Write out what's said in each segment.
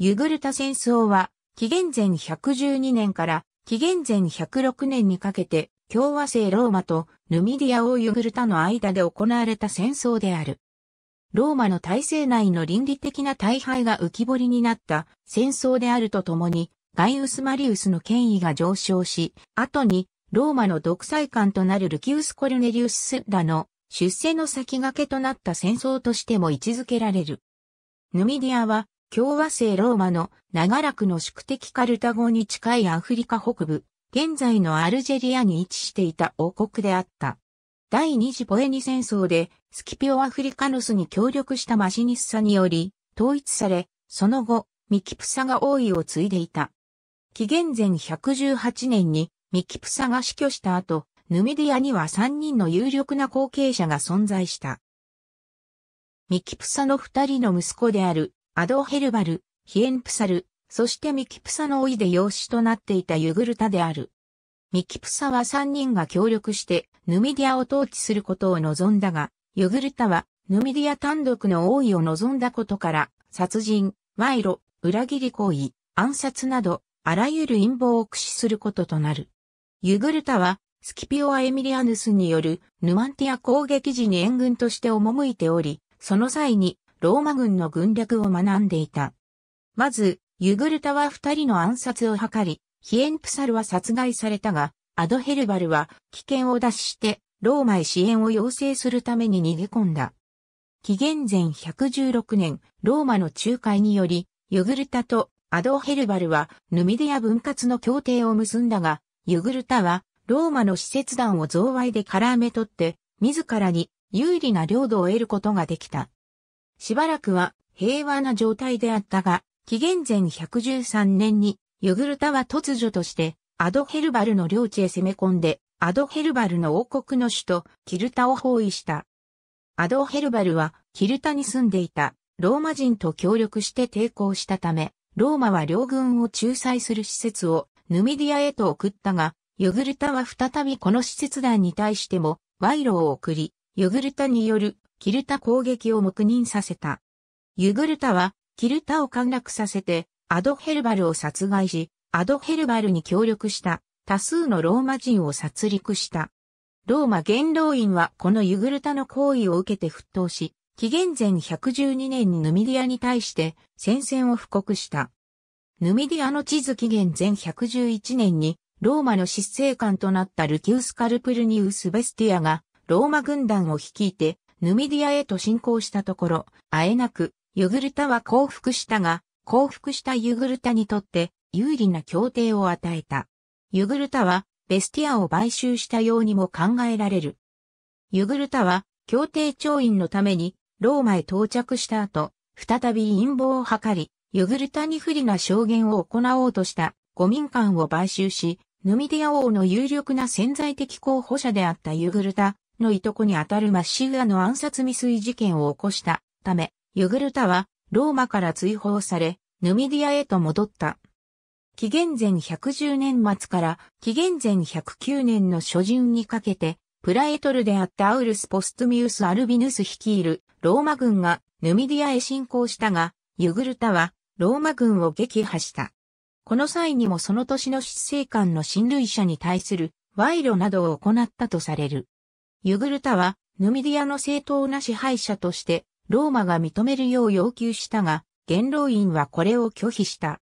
ユグルタ戦争は、紀元前112年から紀元前106年にかけて、共和制ローマとヌミディアをユグルタの間で行われた戦争である。ローマの体制内の倫理的な大敗が浮き彫りになった戦争であるとともに、ガイウス・マリウスの権威が上昇し、後にローマの独裁官となるルキウス・コルネリウススらの出世の先駆けとなった戦争としても位置づけられる。ヌミディアは共和制ローマの長らくの宿敵カルタゴに近いアフリカ北部、現在のアルジェリアに位置していた王国であった。第二次ポエニ戦争でスキピオ・アフリカノスに協力したマシニスサにより統一され、その後、ミキプサが王位を継いでいた。紀元前118年にミキプサが死去した後、ヌミディアには3人の有力な後継者が存在した。ミキプサの2人の息子であるアドヘルバル、ヒエンプサル、そしてミキプサの老いで養子となっていたユグルタである。ミキプサは3人が協力してヌミディアを統治することを望んだが、ユグルタはヌミディア単独の王位を望んだことから、殺人、賄賂、裏切り行為、暗殺など、あらゆる陰謀を駆使することとなる。ユグルタは、スキピオア・エミリアヌスによるヌマンティア攻撃時に援軍として赴いており、その際にローマ軍の軍略を学んでいた。まず、ユグルタは二人の暗殺を図り、ヒエンプサルは殺害されたが、アドヘルバルは危険を脱して、ローマへ支援を要請するために逃げ込んだ。紀元前116年、ローマの仲介により、ユグルタとアドヘルバルはヌミディア分割の協定を結んだが、ユグルタはローマの施設団を贈賄で絡め取って、自らに有利な領土を得ることができた。しばらくは平和な状態であったが、紀元前113年にヨグルタは突如としてアドヘルバルの領地へ攻め込んで、アドヘルバルの王国の首都キルタを包囲した。アドヘルバルはキルタに住んでいたローマ人と協力して抵抗したため、ローマは両軍を仲裁する施設をヌミディアへと送ったが、ヨグルタは再びこの施設団に対しても賄賂を送り、ヨグルタによるキルタ攻撃を黙認させた。ユグルタは、キルタを陥落させて、アドヘルバルを殺害し、アドヘルバルに協力した多数のローマ人を殺戮した。ローマ元老院はこのユグルタの行為を受けて沸騰し、紀元前112年にヌミディアに対して戦線を布告した。ヌミディアの地図紀元前111年にローマの執政官となったルキウス・カルプルニウス・ベスティアがローマ軍団を率いてヌミディアへと進行したところ、あえなく、ユグルタは降伏したが、降伏したユグルタにとって有利な協定を与えた。ユグルタは、ベスティアを買収したようにも考えられる。ユグルタは、協定調印のために、ローマへ到着した後、再び陰謀を図り、ユグルタに不利な証言を行おうとした五民間を買収し、ヌミディア王の有力な潜在的候補者であったユグルタのいとこにあたるマッシグアの暗殺未遂事件を起こしたため、ユグルタはローマから追放され、ヌミディアへと戻った。紀元前110年末から紀元前109年の初旬にかけて、プラエトルであったアウルス・ポストミウス・アルビヌス率いるローマ軍がヌミディアへ侵攻したが、ユグルタはローマ軍を撃破した。この際にもその年の執政官の親類者に対する賄賂などを行ったとされる。ユグルタは、ヌミディアの正当な支配者として、ローマが認めるよう要求したが、元老院はこれを拒否した。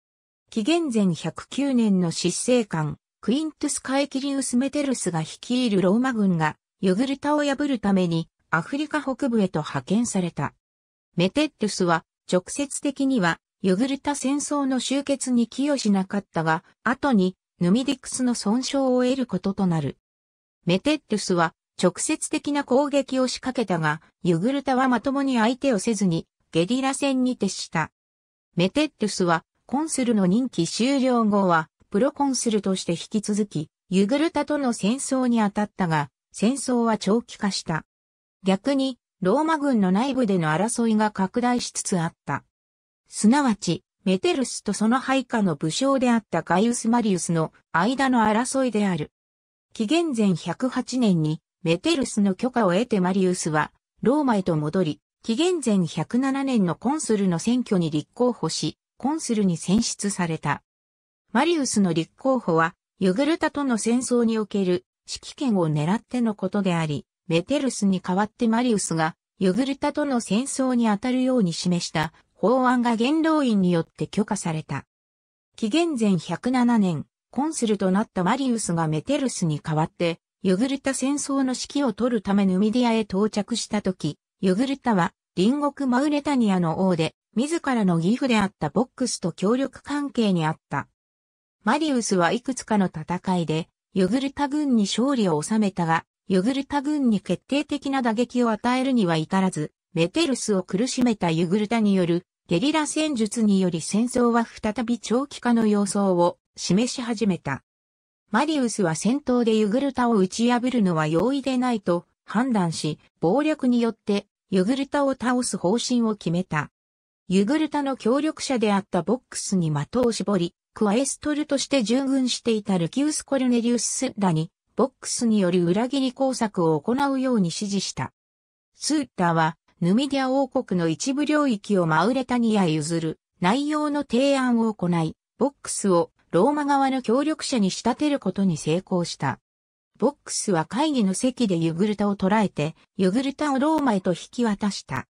紀元前109年の執政官、クイントゥス・カエキリウス・メテルスが率いるローマ軍が、ユグルタを破るために、アフリカ北部へと派遣された。メテッルスは、直接的には、ユグルタ戦争の終結に寄与しなかったが、後に、ヌミディクスの損傷を得ることとなる。メテッルスは、直接的な攻撃を仕掛けたが、ユグルタはまともに相手をせずに、ゲリラ戦に徹した。メテッテスは、コンスルの任期終了後は、プロコンスルとして引き続き、ユグルタとの戦争に当たったが、戦争は長期化した。逆に、ローマ軍の内部での争いが拡大しつつあった。すなわち、メテルスとその配下の武将であったガイウス・マリウスの間の争いである。紀元前108年にメテルスの許可を得てマリウスは、ローマへと戻り、紀元前107年のコンスルの選挙に立候補し、コンスルに選出された。マリウスの立候補は、ユグルタとの戦争における指揮権を狙ってのことであり、メテルスに代わってマリウスが、ユグルタとの戦争に当たるように示した法案が元老院によって許可された。紀元前107年、コンスルとなったマリウスがメテルスに代わって、ユグルタ戦争の指揮を取るためヌミディアへ到着した時、ユグルタは隣国マウレタニアの王で、自らの義父であったボックスと協力関係にあった。マリウスはいくつかの戦いで、ユグルタ軍に勝利を収めたが、ユグルタ軍に決定的な打撃を与えるには至らず、メテルスを苦しめたユグルタによるゲリラ戦術により戦争は再び長期化の様相を示し始めた。マリウスは戦闘でユグルタを打ち破るのは容易でないと判断し、暴力によってユグルタを倒す方針を決めた。ユグルタの協力者であったボックスに的を絞り、クアエストルとして従軍していたルキウス・コルネリウスらに、ボックスによる裏切り工作を行うように指示した。スーッは、ヌミディア王国の一部領域をマウレタニアへ譲る内容の提案を行い、ボックスをローマ側の協力者に仕立てることに成功した。ボックスは会議の席でユグルタを捕らえて、ユグルタをローマへと引き渡した。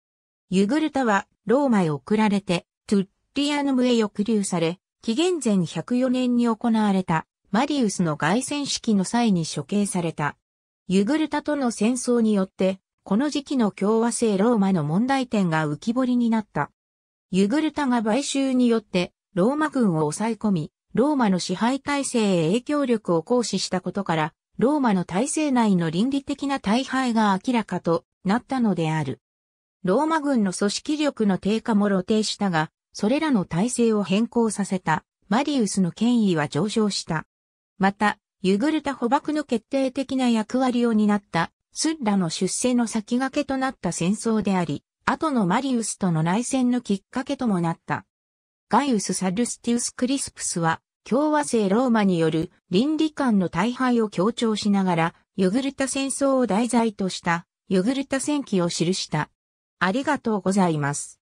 ユグルタはローマへ送られて、トゥッリアヌムへ抑留され、紀元前104年に行われたマリウスの凱旋式の際に処刑された。ユグルタとの戦争によって、この時期の共和制ローマの問題点が浮き彫りになった。ユグルタが買収によってローマ軍を抑え込み、ローマの支配体制へ影響力を行使したことから、ローマの体制内の倫理的な大敗が明らかとなったのである。ローマ軍の組織力の低下も露呈したが、それらの体制を変更させたマリウスの権威は上昇した。また、ユグルタ捕獲の決定的な役割を担ったスッラの出世の先駆けとなった戦争であり、後のマリウスとの内戦のきっかけともなった。ガイウス・サルスティウス・クリスプスは共和制ローマによる倫理観の大敗を強調しながら、ヨグルタ戦争を題材とした、ヨグルタ戦記を記した。ありがとうございます。